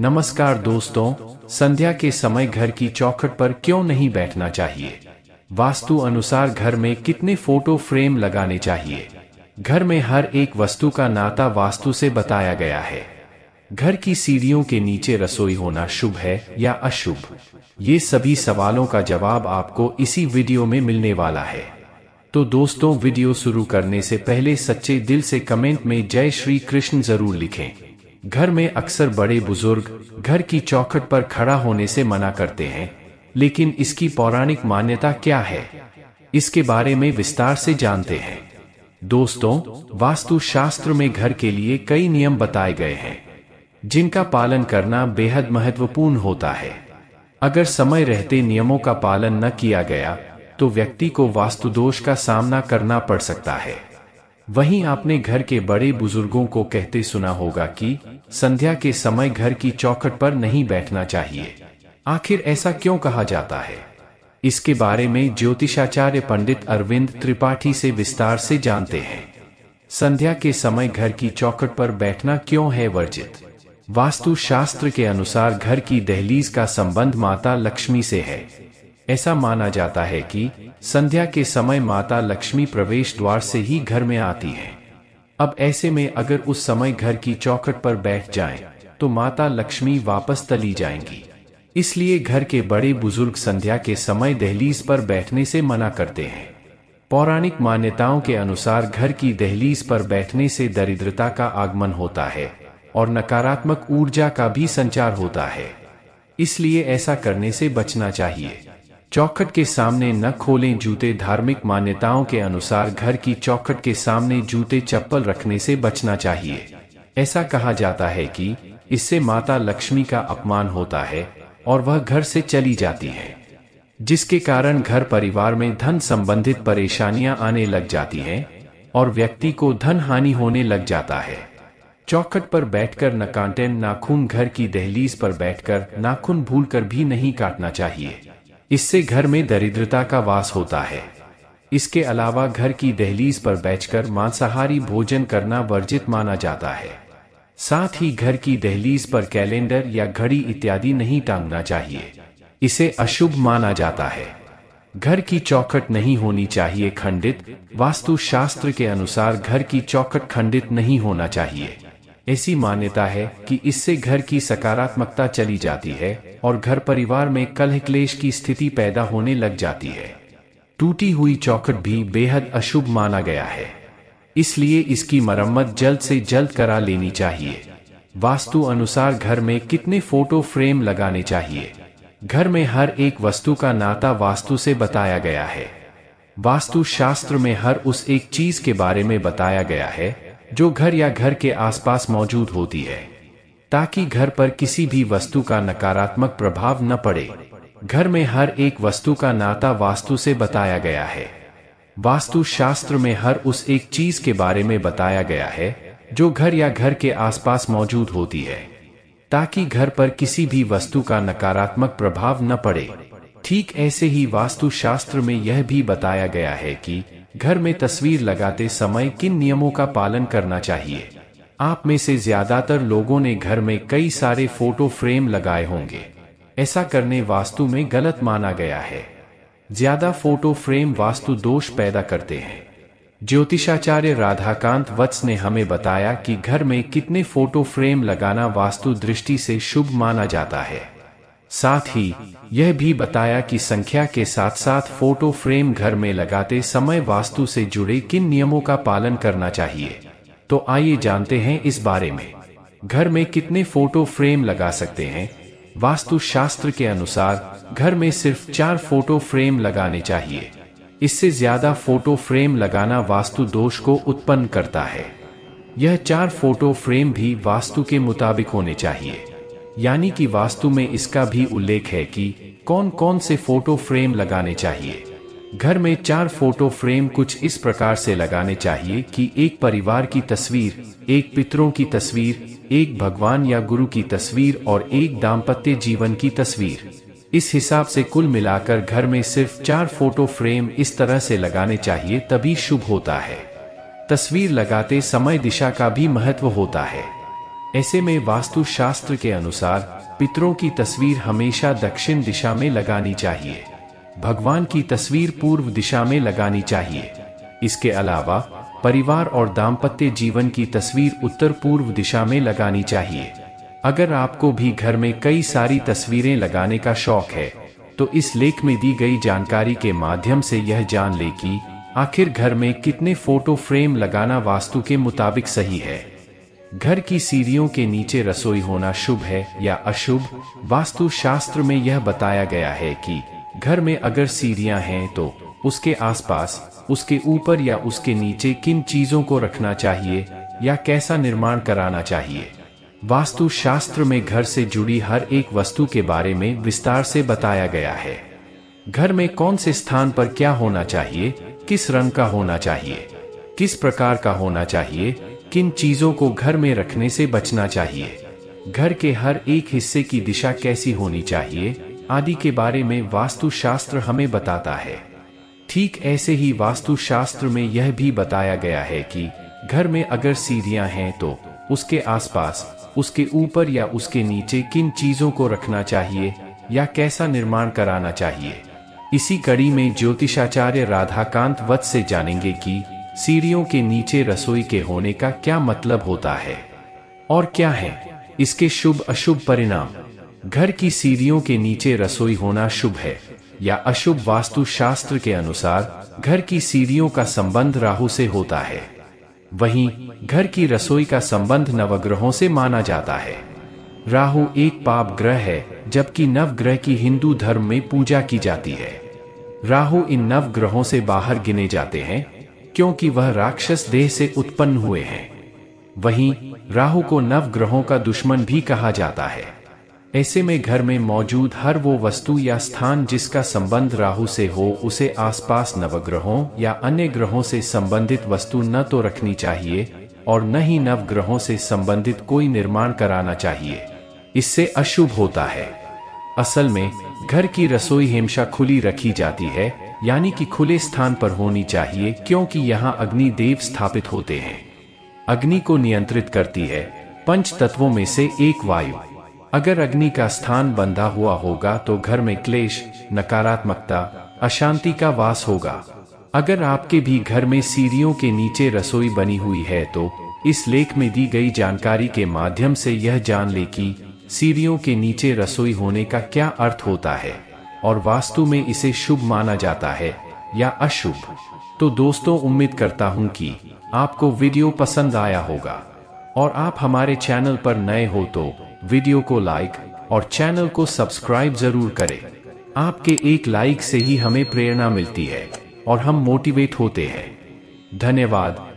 नमस्कार दोस्तों संध्या के समय घर की चौखट पर क्यों नहीं बैठना चाहिए वास्तु अनुसार घर में कितने फोटो फ्रेम लगाने चाहिए घर में हर एक वस्तु का नाता वास्तु से बताया गया है घर की सीढ़ियों के नीचे रसोई होना शुभ है या अशुभ ये सभी सवालों का जवाब आपको इसी वीडियो में मिलने वाला है तो दोस्तों वीडियो शुरू करने से पहले सच्चे दिल से कमेंट में जय श्री कृष्ण जरूर लिखें घर में अक्सर बड़े बुजुर्ग घर की चौखट पर खड़ा होने से मना करते हैं लेकिन इसकी पौराणिक मान्यता क्या है इसके बारे में विस्तार से जानते हैं दोस्तों वास्तु शास्त्र में घर के लिए कई नियम बताए गए हैं जिनका पालन करना बेहद महत्वपूर्ण होता है अगर समय रहते नियमों का पालन न किया गया तो व्यक्ति को वास्तुदोष का सामना करना पड़ सकता है वहीं आपने घर के बड़े बुजुर्गों को कहते सुना होगा कि संध्या के समय घर की चौखट पर नहीं बैठना चाहिए आखिर ऐसा क्यों कहा जाता है इसके बारे में ज्योतिषाचार्य पंडित अरविंद त्रिपाठी से विस्तार से जानते हैं संध्या के समय घर की चौखट पर बैठना क्यों है वर्जित वास्तु शास्त्र के अनुसार घर की दहलीज का संबंध माता लक्ष्मी से है ऐसा माना जाता है कि संध्या के समय माता लक्ष्मी प्रवेश द्वार से ही घर में आती है अब ऐसे में अगर उस समय घर की चौखट पर बैठ जाएं, तो माता लक्ष्मी वापस तली जाएंगी इसलिए घर के बड़े बुजुर्ग संध्या के समय दहलीज पर बैठने से मना करते हैं पौराणिक मान्यताओं के अनुसार घर की दहलीज पर बैठने से दरिद्रता का आगमन होता है और नकारात्मक ऊर्जा का भी संचार होता है इसलिए ऐसा करने से बचना चाहिए चौखट के सामने न खोलें जूते धार्मिक मान्यताओं के अनुसार घर की चौखट के सामने जूते चप्पल रखने से बचना चाहिए ऐसा कहा जाता है कि इससे माता लक्ष्मी का अपमान होता है और वह घर से चली जाती है जिसके कारण घर परिवार में धन संबंधित परेशानियां आने लग जाती हैं और व्यक्ति को धन हानि होने लग जाता है चौखट पर बैठकर न कांटे नाखून घर की दहलीज पर बैठकर नाखून भूलकर भी नहीं काटना चाहिए इससे घर में दरिद्रता का वास होता है इसके अलावा घर की दहलीज पर बैठकर मांसाहारी भोजन करना वर्जित माना जाता है साथ ही घर की दहलीज पर कैलेंडर या घड़ी इत्यादि नहीं टांगना चाहिए इसे अशुभ माना जाता है घर की चौखट नहीं होनी चाहिए खंडित वास्तुशास्त्र के अनुसार घर की चौखट खंडित नहीं होना चाहिए ऐसी मान्यता है कि इससे घर की सकारात्मकता चली जाती है और घर परिवार में कलह क्लेश की स्थिति पैदा होने लग जाती है टूटी हुई चौखट भी बेहद अशुभ माना गया है इसलिए इसकी मरम्मत जल्द से जल्द करा लेनी चाहिए वास्तु अनुसार घर में कितने फोटो फ्रेम लगाने चाहिए घर में हर एक वस्तु का नाता वास्तु से बताया गया है वास्तु शास्त्र में हर उस एक चीज के बारे में बताया गया है जो घर या घर के आसपास मौजूद होती है ताकि घर पर किसी भी वस्तु का नकारात्मक प्रभाव न पड़े घर में हर एक वस्तु का नाता वास्तु से बताया गया है वास्तु शास्त्र में हर उस एक चीज के बारे में बताया गया है जो घर या घर के आसपास मौजूद होती है ताकि घर पर किसी भी वस्तु का नकारात्मक प्रभाव न पड़े ठीक ऐसे ही वास्तुशास्त्र में यह भी बताया गया है कि घर में तस्वीर लगाते समय किन नियमों का पालन करना चाहिए आप में से ज्यादातर लोगों ने घर में कई सारे फोटो फ्रेम लगाए होंगे ऐसा करने वास्तु में गलत माना गया है ज्यादा फोटो फ्रेम वास्तु दोष पैदा करते हैं ज्योतिषाचार्य राधाकांत वत्स ने हमें बताया कि घर में कितने फोटो फ्रेम लगाना वास्तु दृष्टि से शुभ माना जाता है साथ ही यह भी बताया कि संख्या के साथ साथ फोटो फ्रेम घर में लगाते समय वास्तु से जुड़े किन नियमों का पालन करना चाहिए तो आइए जानते हैं इस बारे में घर में कितने फोटो फ्रेम लगा सकते हैं वास्तु शास्त्र के अनुसार घर में सिर्फ चार फोटो फ्रेम लगाने चाहिए इससे ज्यादा फोटो फ्रेम लगाना वास्तु दोष को उत्पन्न करता है यह चार फोटो फ्रेम भी वास्तु के मुताबिक होने चाहिए यानी कि वास्तु में इसका भी उल्लेख है कि कौन कौन से फोटो फ्रेम लगाने चाहिए घर में चार फोटो फ्रेम कुछ इस प्रकार से लगाने चाहिए कि एक परिवार की तस्वीर एक पितरों की तस्वीर एक भगवान या गुरु की तस्वीर और एक दाम्पत्य जीवन की तस्वीर इस हिसाब से कुल मिलाकर घर में सिर्फ चार फोटो फ्रेम इस तरह से लगाने चाहिए तभी शुभ होता है तस्वीर लगाते समय दिशा का भी महत्व होता है ऐसे में वास्तु शास्त्र के अनुसार पितरों की तस्वीर हमेशा दक्षिण दिशा में लगानी चाहिए भगवान की तस्वीर पूर्व दिशा में लगानी चाहिए इसके अलावा परिवार और दाम्पत्य जीवन की तस्वीर उत्तर पूर्व दिशा में लगानी चाहिए अगर आपको भी घर में कई सारी तस्वीरें लगाने का शौक है तो इस लेख में दी गई जानकारी के माध्यम से यह जान ले कि आखिर घर में कितने फोटो फ्रेम लगाना वास्तु के मुताबिक सही है घर की सीढ़ियों के नीचे रसोई होना शुभ है या अशुभ वास्तु शास्त्र में यह बताया गया है कि घर में अगर सीढ़ियां हैं तो उसके आसपास उसके ऊपर या उसके नीचे किन चीजों को रखना चाहिए या कैसा निर्माण कराना चाहिए वास्तु शास्त्र में घर से जुड़ी हर एक वस्तु के बारे में विस्तार से बताया गया है घर में कौन से स्थान पर क्या होना चाहिए किस रंग का होना चाहिए किस प्रकार का होना चाहिए किन चीजों को घर में रखने से बचना चाहिए घर के हर एक हिस्से की दिशा कैसी होनी चाहिए आदि के बारे में वास्तुशास्त्र हमें बताता है ठीक ऐसे ही वास्तुशास्त्र में यह भी बताया गया है कि घर में अगर सीढ़ियां हैं तो उसके आसपास उसके ऊपर या उसके नीचे किन चीजों को रखना चाहिए या कैसा निर्माण कराना चाहिए इसी कड़ी में ज्योतिषाचार्य राधाकांत वत्स से जानेंगे कि सीढ़ियों के नीचे रसोई के होने का क्या मतलब होता है और क्या है इसके शुभ अशुभ परिणाम घर की सीढ़ियों के नीचे रसोई होना शुभ है या अशुभ वास्तु शास्त्र के अनुसार घर की सीढ़ियों का संबंध राहु से होता है वहीं घर की रसोई का संबंध नवग्रहों से माना जाता है राहु एक पाप ग्रह है जबकि नवग्रह की हिंदू धर्म में पूजा की जाती है राहु इन नव ग्रहों से बाहर गिने जाते हैं क्योंकि वह राक्षस देह से उत्पन्न हुए हैं वहीं राहु को नव ग्रहों का दुश्मन भी कहा जाता है ऐसे में घर में मौजूद हर वो वस्तु या स्थान जिसका संबंध राहु से हो उसे आसपास नवग्रहों या अन्य ग्रहों से संबंधित वस्तु न तो रखनी चाहिए और न ही नवग्रहों से संबंधित कोई निर्माण कराना चाहिए इससे अशुभ होता है असल में घर की रसोई हमेशा खुली रखी जाती है यानी कि खुले स्थान पर होनी चाहिए क्योंकि यहाँ अग्नि देव स्थापित होते हैं अग्नि को नियंत्रित करती है पंच तत्वों में से एक वायु अगर अग्नि का स्थान बंधा हुआ होगा तो घर में क्लेश नकारात्मकता अशांति का वास होगा अगर आपके भी घर में सीढ़ियों के नीचे रसोई बनी हुई है तो इस लेख में दी गई जानकारी के माध्यम से यह जान ले कि सीढ़ियों के नीचे रसोई होने का क्या अर्थ होता है और वास्तु में इसे शुभ माना जाता है या अशुभ तो दोस्तों उम्मीद करता हूं कि आपको वीडियो पसंद आया होगा और आप हमारे चैनल पर नए हो तो वीडियो को लाइक और चैनल को सब्सक्राइब जरूर करें आपके एक लाइक से ही हमें प्रेरणा मिलती है और हम मोटिवेट होते हैं धन्यवाद